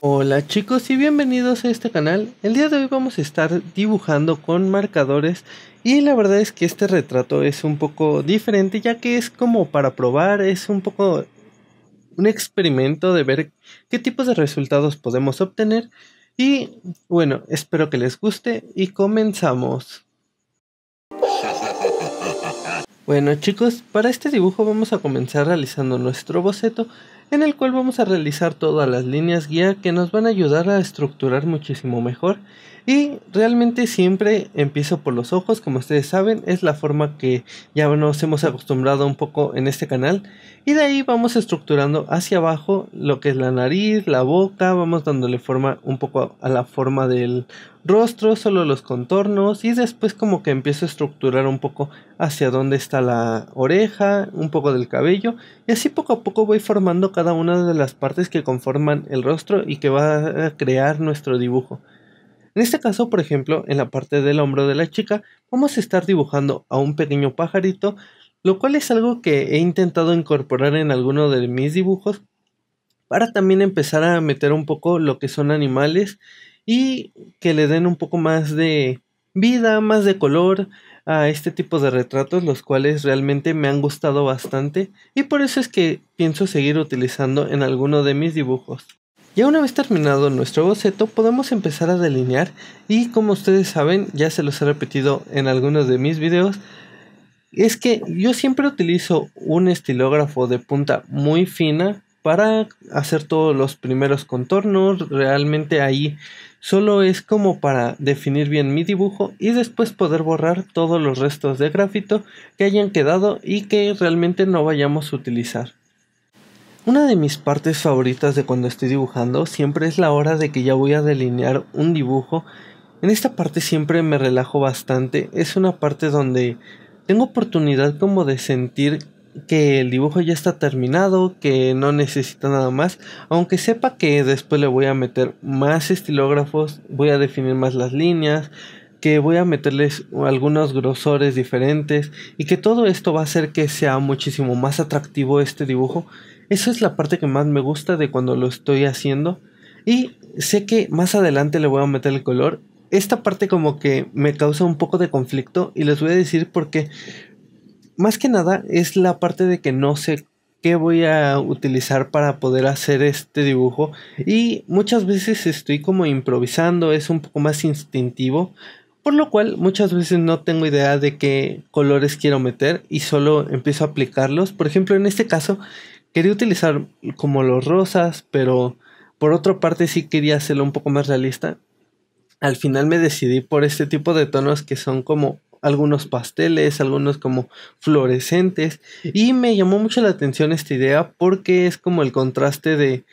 Hola chicos y bienvenidos a este canal. El día de hoy vamos a estar dibujando con marcadores y la verdad es que este retrato es un poco diferente ya que es como para probar, es un poco un experimento de ver qué tipos de resultados podemos obtener y bueno, espero que les guste y comenzamos. Bueno chicos, para este dibujo vamos a comenzar realizando nuestro boceto en el cual vamos a realizar todas las líneas guía que nos van a ayudar a estructurar muchísimo mejor y realmente siempre empiezo por los ojos, como ustedes saben, es la forma que ya nos hemos acostumbrado un poco en este canal. Y de ahí vamos estructurando hacia abajo lo que es la nariz, la boca, vamos dándole forma un poco a la forma del rostro, solo los contornos y después como que empiezo a estructurar un poco hacia dónde está la oreja, un poco del cabello y así poco a poco voy formando cada una de las partes que conforman el rostro y que va a crear nuestro dibujo. En este caso, por ejemplo, en la parte del hombro de la chica, vamos a estar dibujando a un pequeño pajarito, lo cual es algo que he intentado incorporar en alguno de mis dibujos para también empezar a meter un poco lo que son animales y que le den un poco más de vida, más de color a este tipo de retratos, los cuales realmente me han gustado bastante y por eso es que pienso seguir utilizando en alguno de mis dibujos. Ya una vez terminado nuestro boceto podemos empezar a delinear y como ustedes saben ya se los he repetido en algunos de mis videos es que yo siempre utilizo un estilógrafo de punta muy fina para hacer todos los primeros contornos realmente ahí solo es como para definir bien mi dibujo y después poder borrar todos los restos de grafito que hayan quedado y que realmente no vayamos a utilizar. Una de mis partes favoritas de cuando estoy dibujando siempre es la hora de que ya voy a delinear un dibujo. En esta parte siempre me relajo bastante. Es una parte donde tengo oportunidad como de sentir que el dibujo ya está terminado, que no necesita nada más, aunque sepa que después le voy a meter más estilógrafos, voy a definir más las líneas, que voy a meterles algunos grosores diferentes y que todo esto va a hacer que sea muchísimo más atractivo este dibujo esa es la parte que más me gusta de cuando lo estoy haciendo. Y sé que más adelante le voy a meter el color. Esta parte como que me causa un poco de conflicto y les voy a decir por qué. Más que nada es la parte de que no sé qué voy a utilizar para poder hacer este dibujo y muchas veces estoy como improvisando, es un poco más instintivo, por lo cual muchas veces no tengo idea de qué colores quiero meter y solo empiezo a aplicarlos. Por ejemplo, en este caso quería utilizar como los rosas, pero por otra parte sí quería hacerlo un poco más realista. Al final me decidí por este tipo de tonos que son como algunos pasteles, algunos como fluorescentes. Y me llamó mucho la atención esta idea porque es como el contraste de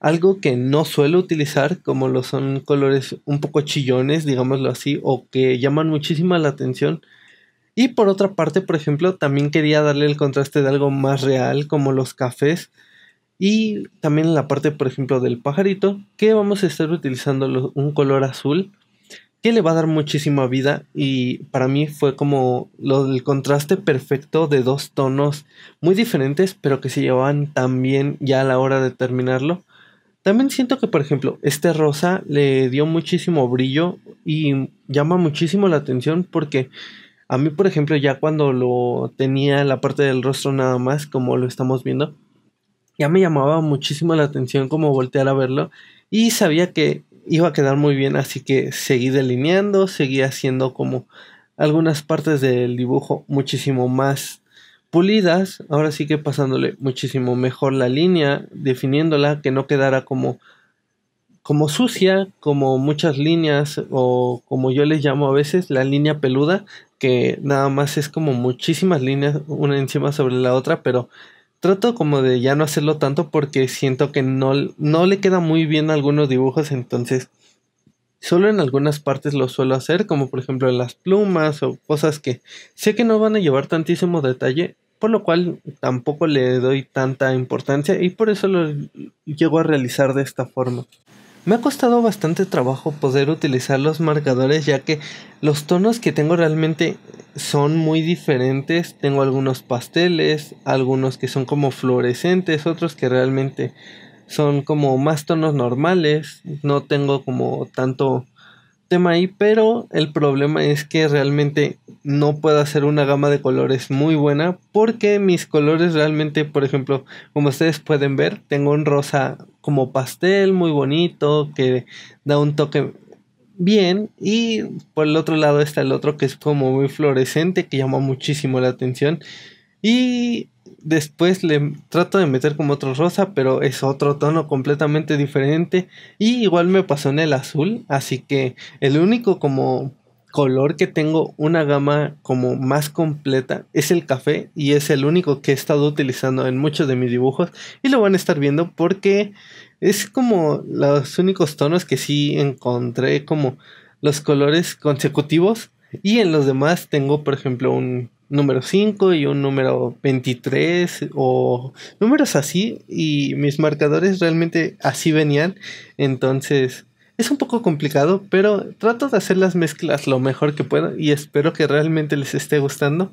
algo que no suelo utilizar, como lo son colores un poco chillones, digámoslo así, o que llaman muchísima la atención y por otra parte, por ejemplo, también quería darle el contraste de algo más real, como los cafés. Y también la parte, por ejemplo, del pajarito, que vamos a estar utilizando un color azul, que le va a dar muchísima vida. Y para mí fue como lo, el contraste perfecto de dos tonos muy diferentes, pero que se llevaban tan bien ya a la hora de terminarlo. También siento que, por ejemplo, este rosa le dio muchísimo brillo y llama muchísimo la atención porque a mí, por ejemplo, ya cuando lo tenía la parte del rostro nada más, como lo estamos viendo, ya me llamaba muchísimo la atención como voltear a verlo y sabía que iba a quedar muy bien, así que seguí delineando, seguí haciendo como algunas partes del dibujo muchísimo más pulidas, ahora sí que pasándole muchísimo mejor la línea, definiéndola, que no quedara como como sucia, como muchas líneas o como yo les llamo a veces la línea peluda, que nada más es como muchísimas líneas una encima sobre la otra, pero trato como de ya no hacerlo tanto porque siento que no, no le queda muy bien algunos dibujos, entonces solo en algunas partes lo suelo hacer, como por ejemplo en las plumas o cosas que sé que no van a llevar tantísimo detalle, por lo cual tampoco le doy tanta importancia y por eso lo llego a realizar de esta forma. Me ha costado bastante trabajo poder utilizar los marcadores ya que los tonos que tengo realmente son muy diferentes. Tengo algunos pasteles, algunos que son como fluorescentes, otros que realmente son como más tonos normales. No tengo como tanto tema ahí, pero el problema es que realmente no puedo hacer una gama de colores muy buena porque mis colores realmente, por ejemplo, como ustedes pueden ver, tengo un rosa como pastel muy bonito que da un toque bien y por el otro lado está el otro que es como muy fluorescente que llama muchísimo la atención y después le trato de meter como otro rosa, pero es otro tono completamente diferente. Y igual me pasó en el azul, así que el único como color que tengo una gama como más completa es el café y es el único que he estado utilizando en muchos de mis dibujos y lo van a estar viendo porque es como los únicos tonos que sí encontré como los colores consecutivos y en los demás tengo por ejemplo un número 5 y un número 23 o números así y mis marcadores realmente así venían entonces es un poco complicado, pero trato de hacer las mezclas lo mejor que puedo y espero que realmente les esté gustando.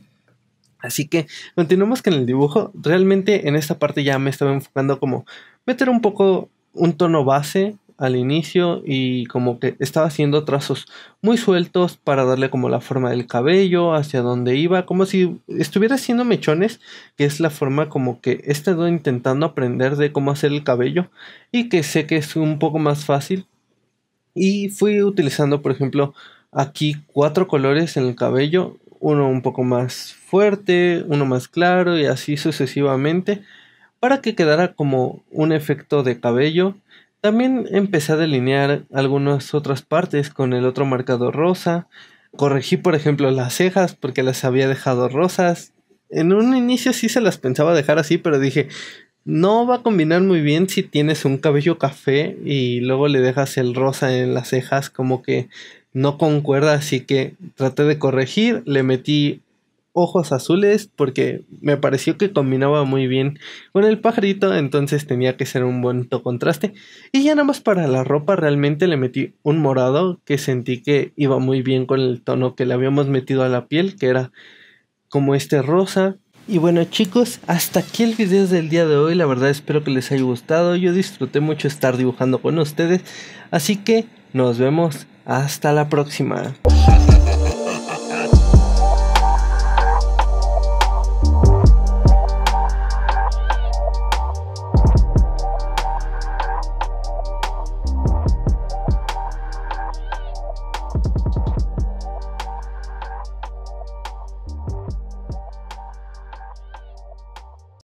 Así que continuamos con el dibujo. Realmente en esta parte ya me estaba enfocando como meter un poco un tono base al inicio y como que estaba haciendo trazos muy sueltos para darle como la forma del cabello, hacia dónde iba, como si estuviera haciendo mechones, que es la forma como que he estado intentando aprender de cómo hacer el cabello y que sé que es un poco más fácil, y fui utilizando, por ejemplo, aquí cuatro colores en el cabello, uno un poco más fuerte, uno más claro y así sucesivamente, para que quedara como un efecto de cabello. También empecé a delinear algunas otras partes con el otro marcador rosa. Corregí, por ejemplo, las cejas porque las había dejado rosas. En un inicio sí se las pensaba dejar así, pero dije, no va a combinar muy bien si tienes un cabello café y luego le dejas el rosa en las cejas, como que no concuerda, así que traté de corregir, le metí ojos azules porque me pareció que combinaba muy bien con el pajarito, entonces tenía que ser un bonito contraste. Y ya nada más para la ropa realmente le metí un morado que sentí que iba muy bien con el tono que le habíamos metido a la piel, que era como este rosa y bueno chicos, hasta aquí el video del día de hoy, la verdad espero que les haya gustado, yo disfruté mucho estar dibujando con ustedes, así que nos vemos hasta la próxima.